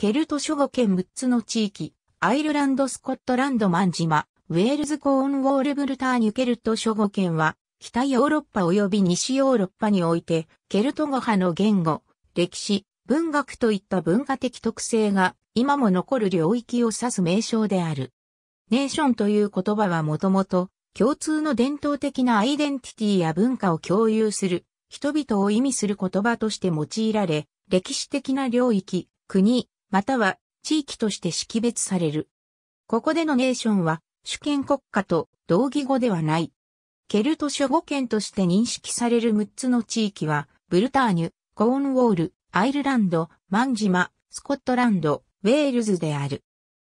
ケルト諸語圏6つの地域、アイルランドスコットランドマン島、ウェールズコーンウォールブルターニュケルト諸語圏は、北ヨーロッパ及び西ヨーロッパにおいて、ケルト語派の言語、歴史、文学といった文化的特性が今も残る領域を指す名称である。ネーションという言葉はもともと共通の伝統的なアイデンティティや文化を共有する人々を意味する言葉として用いられ、歴史的な領域、国、または地域として識別される。ここでのネーションは主権国家と同義語ではない。ケルト諸語圏として認識される6つの地域は、ブルターニュ、コーンウォール、アイルランド、マンジマ、スコットランド、ウェールズである。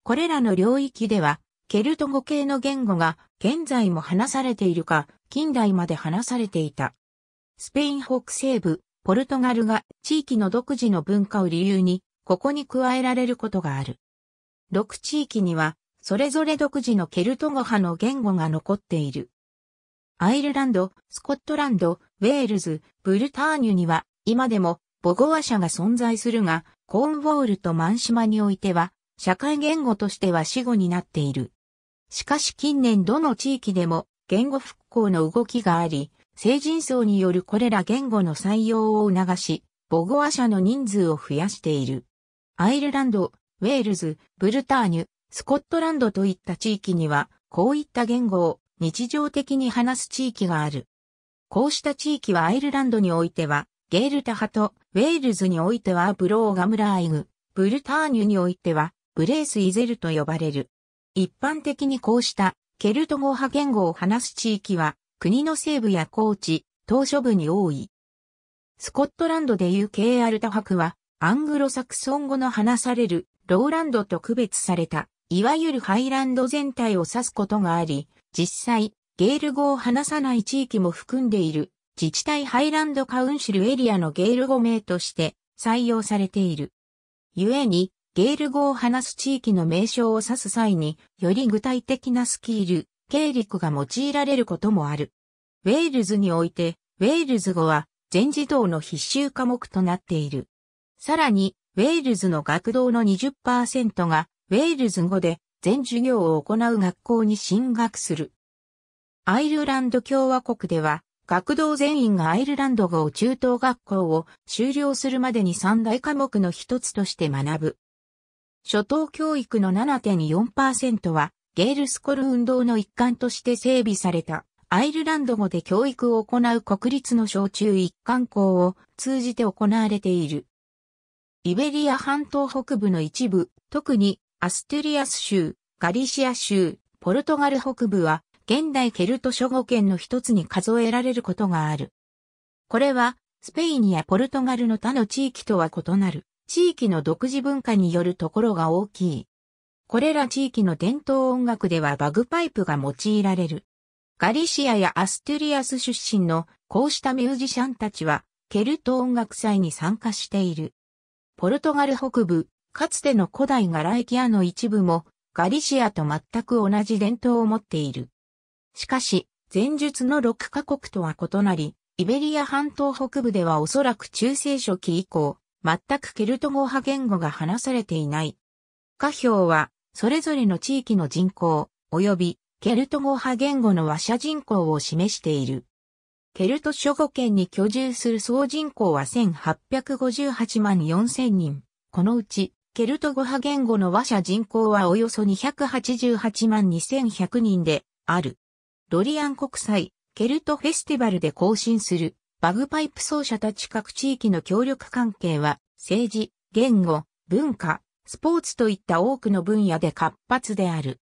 これらの領域では、ケルト語系の言語が現在も話されているか、近代まで話されていた。スペイン北西部、ポルトガルが地域の独自の文化を理由にここに加えられることがある。6地域には、それぞれ独自のケルト語派の言語が残っている。アイルランド、スコットランド、ウェールズ、ブルターニュには、今でも、母語話者が存在するが、コーンウォールとマンシマにおいては、社会言語としては死語になっている。しかし近年どの地域でも言語復興の動きがあり、成人層によるこれら言語の採用を促し、母語話者の人数を増やしている。アイルランド、ウェールズ、ブルターニュ、スコットランドといった地域には、こういった言語を日常的に話す地域がある。こうした地域はアイルランドにおいては、ゲールタ派と、ウェールズにおいてはブローガムラーイグ、ブルターニュにおいては、ブレースイゼルと呼ばれる。一般的にこうしたケルト語派言語を話す地域は国の西部や高地、島嶼部に多い。スコットランドでいうケーアルタ伯はアングロサクソン語の話されるローランドと区別された、いわゆるハイランド全体を指すことがあり、実際、ゲール語を話さない地域も含んでいる、自治体ハイランドカウンシルエリアのゲール語名として採用されている。故に、ゲール語を話す地域の名称を指す際に、より具体的なスキル、経区が用いられることもある。ウェールズにおいて、ウェールズ語は全自動の必修科目となっている。さらに、ウェールズの学童の20%が、ウェールズ語で全授業を行う学校に進学する。アイルランド共和国では、学童全員がアイルランド語を中等学校を修了するまでに三大科目の一つとして学ぶ。初等教育の7.4%は、ゲールスコル運動の一環として整備された、アイルランド語で教育を行う国立の小中一貫校を通じて行われている。イベリア半島北部の一部、特にアステリアス州、ガリシア州、ポルトガル北部は、現代ケルト諸語圏の一つに数えられることがある。これは、スペインやポルトガルの他の地域とは異なる、地域の独自文化によるところが大きい。これら地域の伝統音楽ではバグパイプが用いられる。ガリシアやアステリアス出身のこうしたミュージシャンたちは、ケルト音楽祭に参加している。ポルトガル北部、かつての古代ガラエキアの一部も、ガリシアと全く同じ伝統を持っている。しかし、前述の6カ国とは異なり、イベリア半島北部ではおそらく中世初期以降、全くケルト語派言語が話されていない。歌表は、それぞれの地域の人口、及び、ケルト語派言語の話者人口を示している。ケルト諸語圏に居住する総人口は1858万4000人。このうち、ケルト語派言語の話者人口はおよそ288万2100人である。ロリアン国際、ケルトフェスティバルで行進する、バグパイプ奏者たち各地域の協力関係は、政治、言語、文化、スポーツといった多くの分野で活発である。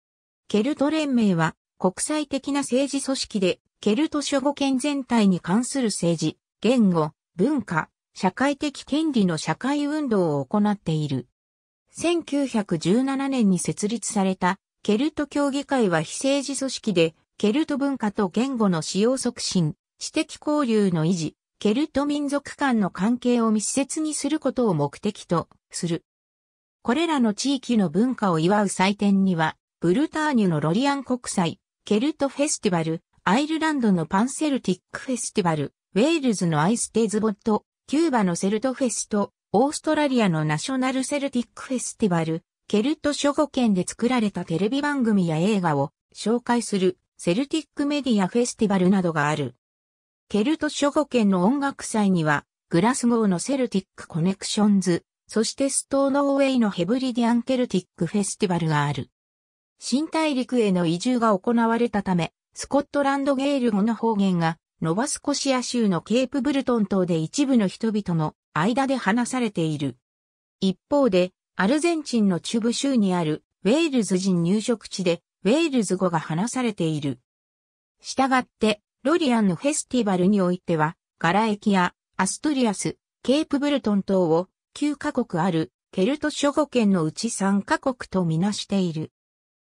ケルト連盟は、国際的な政治組織で、ケルト諸語圏全体に関する政治、言語、文化、社会的権利の社会運動を行っている。1917年に設立されたケルト協議会は非政治組織で、ケルト文化と言語の使用促進、知的交流の維持、ケルト民族間の関係を密接にすることを目的とする。これらの地域の文化を祝う祭典には、ブルターニュのロリアン国際、ケルトフェスティバル、アイルランドのパンセルティックフェスティバル、ウェールズのアイステイズボット、キューバのセルトフェスト、オーストラリアのナショナルセルティックフェスティバル、ケルト諸語圏で作られたテレビ番組や映画を紹介するセルティックメディアフェスティバルなどがある。ケルト諸語圏の音楽祭には、グラスゴーのセルティックコネクションズ、そしてストーノーウェイのヘブリディアンケルティックフェスティバルがある。新大陸への移住が行われたため、スコットランドゲール語の方言が、ノバスコシア州のケープブルトン島で一部の人々の間で話されている。一方で、アルゼンチンの中部州にあるウェールズ人入植地でウェールズ語が話されている。したがって、ロリアンのフェスティバルにおいては、ガラエキアストリアス、ケープブルトン島を9カ国あるケルト諸語圏のうち3カ国とみなしている。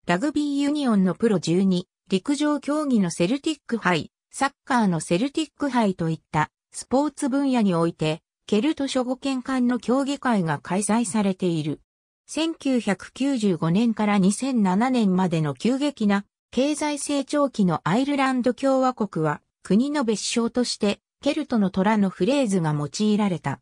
ラグビーユニオンのプロ12、陸上競技のセルティック杯、サッカーのセルティック杯といったスポーツ分野において、ケルト諸語圏間の競技会が開催されている。1995年から2007年までの急激な経済成長期のアイルランド共和国は国の別称としてケルトの虎のフレーズが用いられた。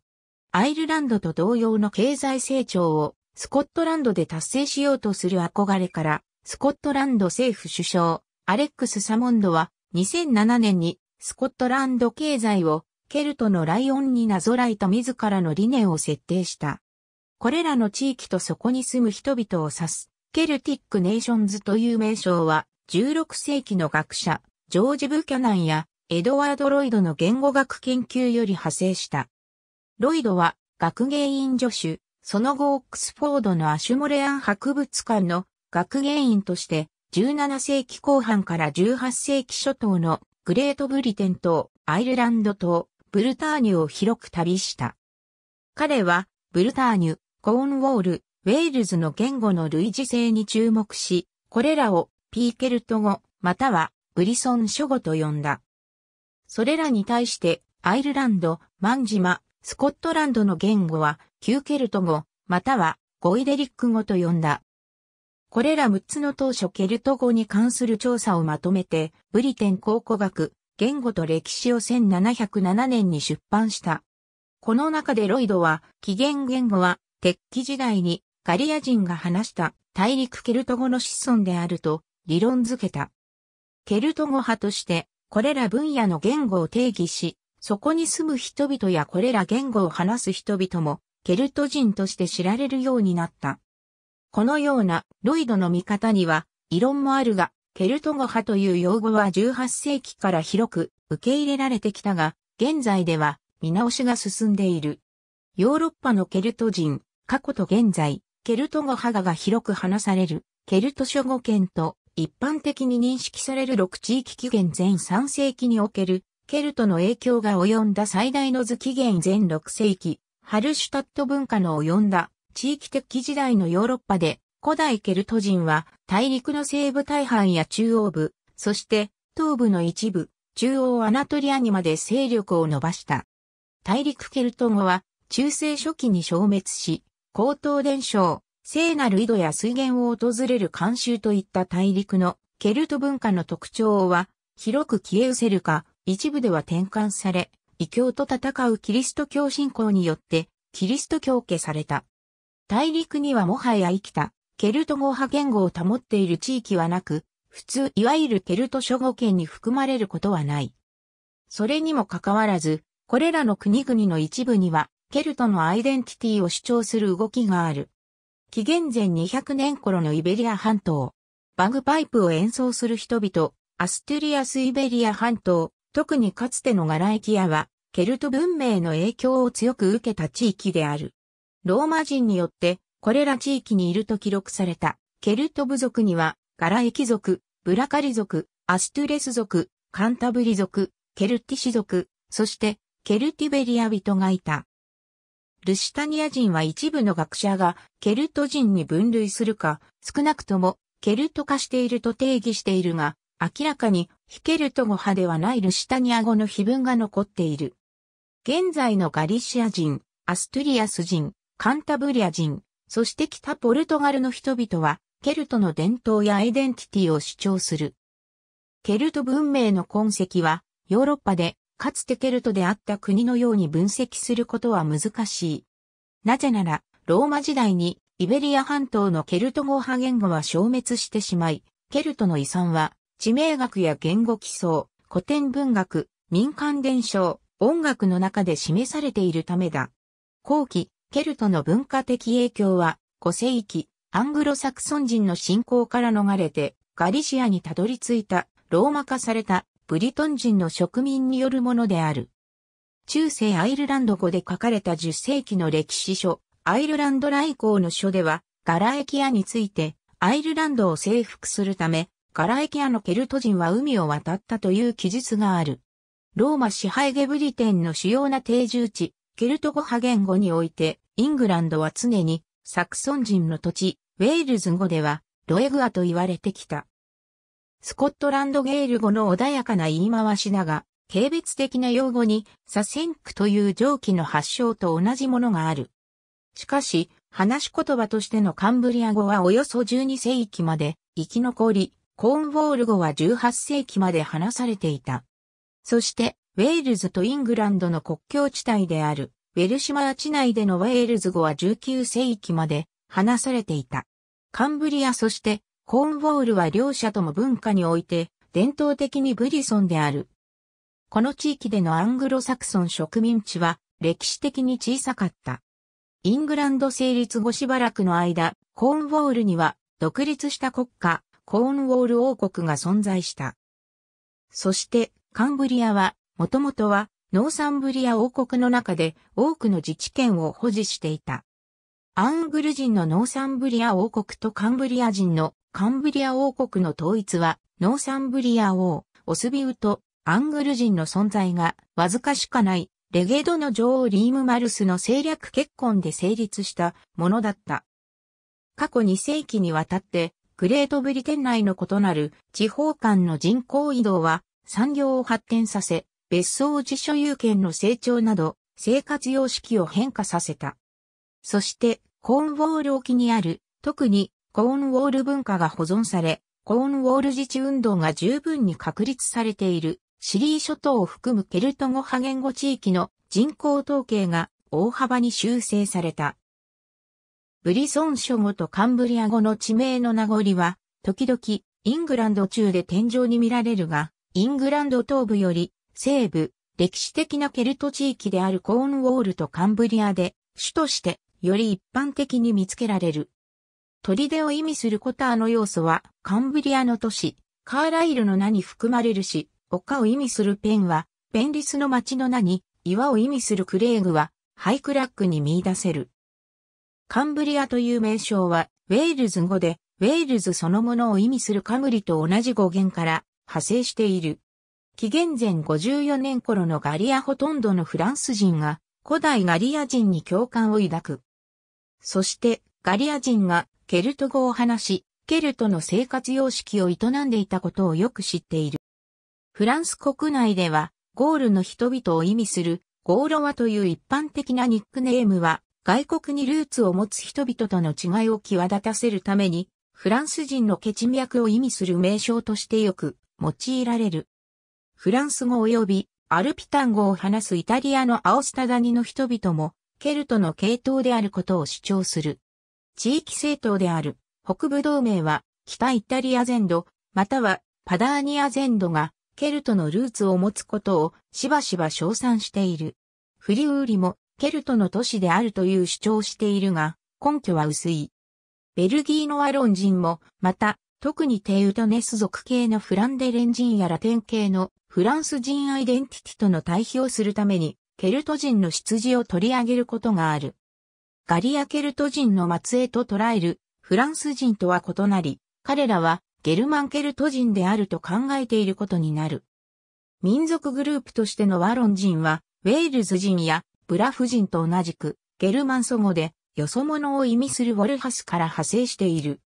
アイルランドと同様の経済成長をスコットランドで達成しようとする憧れからスコットランド政府首相アレックス・サモンドは2007年にスコットランド経済をケルトのライオンになぞらえた自らの理念を設定した。これらの地域とそこに住む人々を指すケルティック・ネーションズという名称は16世紀の学者ジョージ・ブキャナンやエドワード・ロイドの言語学研究より派生した。ロイドは学芸員助手、その後オックスフォードのアシュモレアン博物館の学芸員として17世紀後半から18世紀初頭のグレートブリテン島、アイルランド島、ブルターニュを広く旅した。彼は、ブルターニュ、コーンウォール、ウェールズの言語の類似性に注目し、これらをピーケルト語、またはブリソン諸語と呼んだ。それらに対して、アイルランド、マンジマ、スコットランドの言語は、キューケルト語、またはゴイデリック語と呼んだ。これら6つの当初ケルト語に関する調査をまとめて、ブリテン考古学、言語と歴史を1707年に出版した。この中でロイドは、起源言語は、鉄器時代にガリア人が話した大陸ケルト語の子孫であると理論づけた。ケルト語派として、これら分野の言語を定義し、そこに住む人々やこれら言語を話す人々も、ケルト人として知られるようになった。このようなロイドの見方には異論もあるが、ケルト語派という用語は18世紀から広く受け入れられてきたが、現在では見直しが進んでいる。ヨーロッパのケルト人、過去と現在、ケルト語派が広く話される、ケルト諸語圏と一般的に認識される6地域期限前3世紀における、ケルトの影響が及んだ最大の図期限前6世紀、ハルシュタット文化の及んだ地域的時代のヨーロッパで、古代ケルト人は大陸の西部大半や中央部、そして東部の一部、中央アナトリアにまで勢力を伸ばした。大陸ケルト語は中世初期に消滅し、高等伝承、聖なる井戸や水源を訪れる慣習といった大陸のケルト文化の特徴は広く消え失せるか、一部では転換され、異教と戦うキリスト教信仰によってキリスト教化された。大陸にはもはや生きた、ケルト語派言語を保っている地域はなく、普通いわゆるケルト諸語圏に含まれることはない。それにもかかわらず、これらの国々の一部には、ケルトのアイデンティティを主張する動きがある。紀元前200年頃のイベリア半島。バグパイプを演奏する人々、アステュリアス・イベリア半島、特にかつてのガラエキアは、ケルト文明の影響を強く受けた地域である。ローマ人によってこれら地域にいると記録されたケルト部族にはガラエキ族、ブラカリ族、アストゥレス族、カンタブリ族、ケルティシ族、そしてケルティベリア人がいた。ルシタニア人は一部の学者がケルト人に分類するか、少なくともケルト化していると定義しているが、明らかにヒケルト語派ではないルシタニア語の碑文が残っている。現在のガリシア人、アストゥリアス人、カンタブリア人、そして北ポルトガルの人々は、ケルトの伝統やアイデンティティを主張する。ケルト文明の痕跡は、ヨーロッパで、かつてケルトであった国のように分析することは難しい。なぜなら、ローマ時代に、イベリア半島のケルト語派言語は消滅してしまい、ケルトの遺産は、地名学や言語基礎、古典文学、民間伝承、音楽の中で示されているためだ。後期、ケルトの文化的影響は5世紀、アングロサクソン人の信仰から逃れて、ガリシアにたどり着いた、ローマ化された、ブリトン人の植民によるものである。中世アイルランド語で書かれた10世紀の歴史書、アイルランド来航の書では、ガラエキアについて、アイルランドを征服するため、ガラエキアのケルト人は海を渡ったという記述がある。ローマ支配ゲブリテンの主要な定住地、ケルト語派言語において、イングランドは常にサクソン人の土地、ウェールズ語ではロエグアと言われてきた。スコットランドゲール語の穏やかな言い回しだが、軽蔑的な用語にサセンクという蒸気の発祥と同じものがある。しかし、話し言葉としてのカンブリア語はおよそ12世紀まで生き残り、コーンウォール語は18世紀まで話されていた。そして、ウェールズとイングランドの国境地帯である、ウェルシュマー地内でのウェールズ語は19世紀まで話されていた。カンブリアそしてコーンウォールは両者とも文化において伝統的にブリソンである。この地域でのアングロサクソン植民地は歴史的に小さかった。イングランド成立後しばらくの間、コーンウォールには独立した国家、コーンウォール王国が存在した。そして、カンブリアはもともとはノーサンブリア王国の中で多くの自治権を保持していた。アングル人のノーサンブリア王国とカンブリア人のカンブリア王国の統一は、ノーサンブリア王、オスビウとアングル人の存在がわずかしかない、レゲドの女王リームマルスの政略結婚で成立したものだった。過去2世紀にわたって、グレートブリテン内の異なる地方間の人口移動は産業を発展させ、別荘自所有権の成長など、生活様式を変化させた。そして、コーンウォール沖にある、特にコーンウォール文化が保存され、コーンウォール自治運動が十分に確立されている、シリー諸島を含むケルト語派言語地域の人口統計が大幅に修正された。ブリソン諸語とカンブリア語の地名の名残は、時々、イングランド中で天井に見られるが、イングランド東部より西部、歴史的なケルト地域であるコーンウォールとカンブリアで、主として、より一般的に見つけられる。砦を意味するコターの要素は、カンブリアの都市、カーライルの名に含まれるし、丘を意味するペンは、ペンリスの町の名に、岩を意味するクレーグは、ハイクラックに見出せる。カンブリアという名称は、ウェールズ語で、ウェールズそのものを意味するカムリと同じ語源から派生している。紀元前54年頃のガリアほとんどのフランス人が古代ガリア人に共感を抱く。そしてガリア人がケルト語を話し、ケルトの生活様式を営んでいたことをよく知っている。フランス国内ではゴールの人々を意味するゴーロワという一般的なニックネームは外国にルーツを持つ人々との違いを際立たせるためにフランス人の血脈を意味する名称としてよく用いられる。フランス語及びアルピタン語を話すイタリアのアオスタダニの人々も、ケルトの系統であることを主張する。地域政党である北部同盟は、北イタリア全土、またはパダーニア全土が、ケルトのルーツを持つことをしばしば称賛している。フリウーリもケルトの都市であるという主張しているが、根拠は薄い。ベルギーのアロン人も、また、特にテウトネス族系のフランデレン人やラテン系のフランス人アイデンティティとの対比をするために、ケルト人の羊を取り上げることがある。ガリアケルト人の末裔と捉えるフランス人とは異なり、彼らはゲルマンケルト人であると考えていることになる。民族グループとしてのワロン人は、ウェールズ人やブラフ人と同じく、ゲルマン祖語で、よそ者を意味するウォルハスから派生している。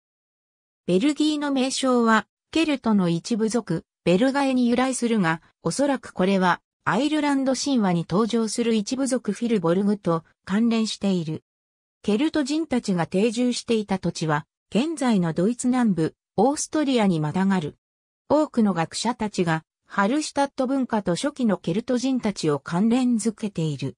ベルギーの名称は、ケルトの一部族、ベルガエに由来するが、おそらくこれは、アイルランド神話に登場する一部族フィルボルグと関連している。ケルト人たちが定住していた土地は、現在のドイツ南部、オーストリアにまたがる。多くの学者たちが、ハルシュタット文化と初期のケルト人たちを関連づけている。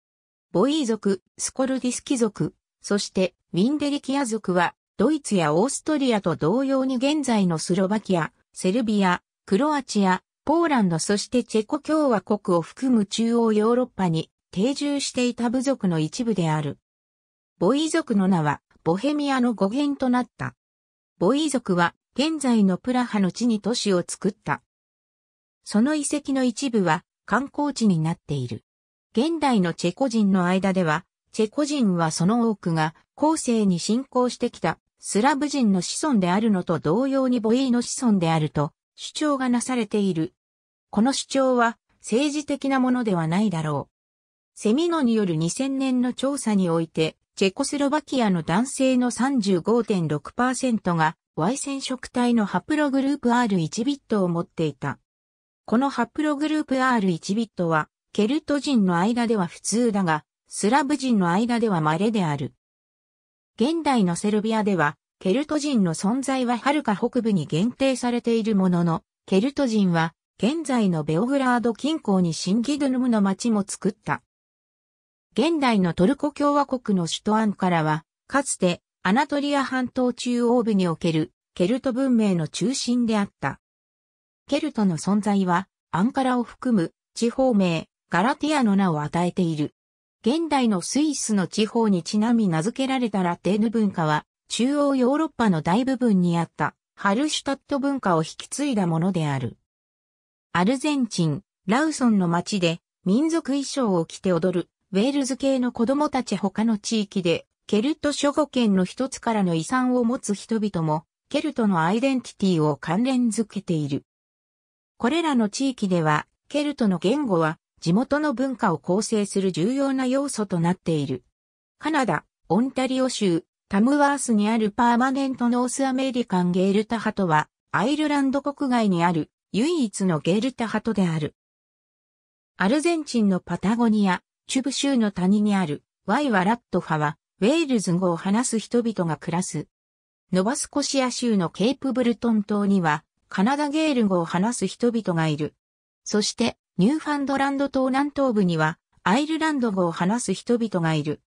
ボイー族、スコルディスキ族、そしてウィンデリキア族はドイツやオーストリアと同様に現在のスロバキア、セルビア、クロアチア、ポーランドそしてチェコ共和国を含む中央ヨーロッパに定住していた部族の一部である。ボイ族の名はボヘミアの語源となった。ボイ族は現在のプラハの地に都市を作った。その遺跡の一部は観光地になっている。現代のチェコ人の間では、チェコ人はその多くが後世に進行してきたスラブ人の子孫であるのと同様にボイの子孫であると主張がなされている。この主張は政治的なものではないだろう。セミノによる2000年の調査において、チェコスロバキアの男性の35.6%が Y 染色体のハプログループ R1 ビットを持っていた。このハプログループ R1 ビットは、ケルト人の間では普通だが、スラブ人の間では稀である。現代のセルビアでは、ケルト人の存在ははるか北部に限定されているものの、ケルト人は、現在のベオグラード近郊にシンギドゥルムの町も作った。現代のトルコ共和国の首都アンカラは、かつてアナトリア半島中央部におけるケルト文明の中心であった。ケルトの存在は、アンカラを含む地方名、ガラティアの名を与えている。現代のスイスの地方にちなみ名付けられたラテーヌ文化は、中央ヨーロッパの大部分にあったハルシュタット文化を引き継いだものである。アルゼンチン、ラウソンの街で民族衣装を着て踊るウェールズ系の子供たち他の地域でケルト諸語圏の一つからの遺産を持つ人々もケルトのアイデンティティを関連づけている。これらの地域ではケルトの言語は地元の文化を構成する重要な要素となっている。カナダ、オンタリオ州、タムワースにあるパーマネントノースアメリカンゲールタハトは、アイルランド国外にある唯一のゲールタハトである。アルゼンチンのパタゴニア、チュブ州の谷にあるワイワラットファは、ウェールズ語を話す人々が暮らす。ノバスコシア州のケープブルトン島には、カナダゲール語を話す人々がいる。そして、ニューファンドランド島南東部にはアイルランド語を話す人々がいる。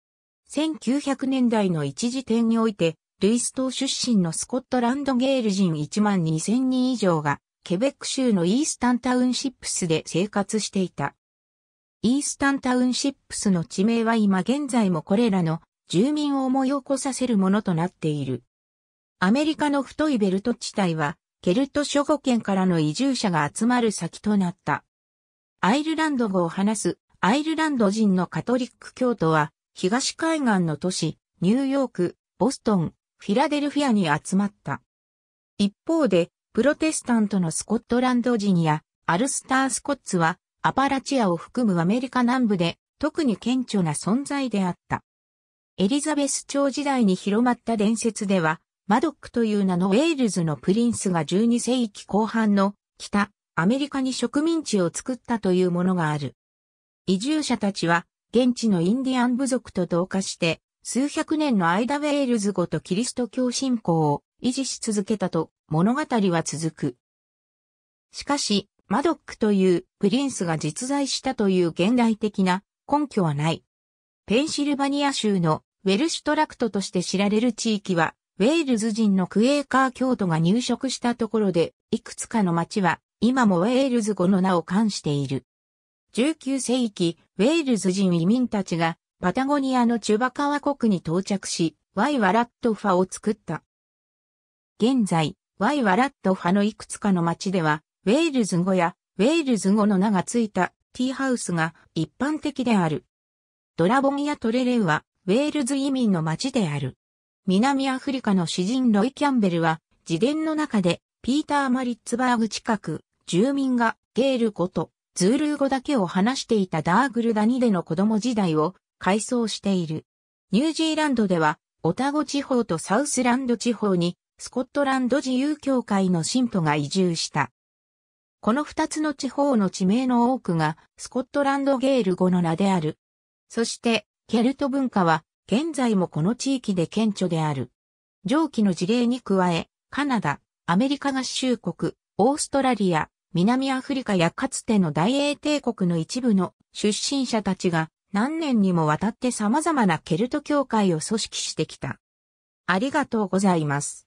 1900年代の一時点において、ルイス島出身のスコットランドゲール人1万2000人以上が、ケベック州のイースタンタウンシップスで生活していた。イースタンタウンシップスの地名は今現在もこれらの住民を思い起こさせるものとなっている。アメリカの太いベルト地帯は、ケルト諸語圏からの移住者が集まる先となった。アイルランド語を話すアイルランド人のカトリック教徒は東海岸の都市ニューヨーク、ボストン、フィラデルフィアに集まった。一方でプロテスタントのスコットランド人やアルスター・スコッツはアパラチアを含むアメリカ南部で特に顕著な存在であった。エリザベス朝時代に広まった伝説では、マドックという名のウェールズのプリンスが12世紀後半の北アメリカに植民地を作ったというものがある。移住者たちは、現地のインディアン部族と同化して、数百年の間ウェールズ語とキリスト教信仰を維持し続けたと物語は続く。しかし、マドックというプリンスが実在したという現代的な根拠はない。ペンシルバニア州のウェルシュトラクトとして知られる地域は、ウェールズ人のクエーカー教徒が入植したところで、いくつかの町は今もウェールズ語の名を冠している。19世紀、ウェールズ人移民たちがパタゴニアのチュバカワ国に到着し、ワイワラットファを作った。現在、ワイワラットファのいくつかの町では、ウェールズ語やウェールズ語の名がついたティーハウスが一般的である。ドラボンやトレレウはウェールズ移民の町である。南アフリカの詩人ロイ・キャンベルは自伝の中でピーター・マリッツバーグ近く、住民がゲール語とズールー語だけを話していたダーグルダニでの子供時代を回想している。ニュージーランドでは、オタゴ地方とサウスランド地方に、スコットランド自由協会の信徒が移住した。この二つの地方の地名の多くが、スコットランドゲール語の名である。そして、ケルト文化は、現在もこの地域で顕著である。上記の事例に加え、カナダ、アメリカ合衆国、オーストラリア、南アフリカやかつての大英帝国の一部の出身者たちが何年にもわたって様々なケルト教会を組織してきた。ありがとうございます。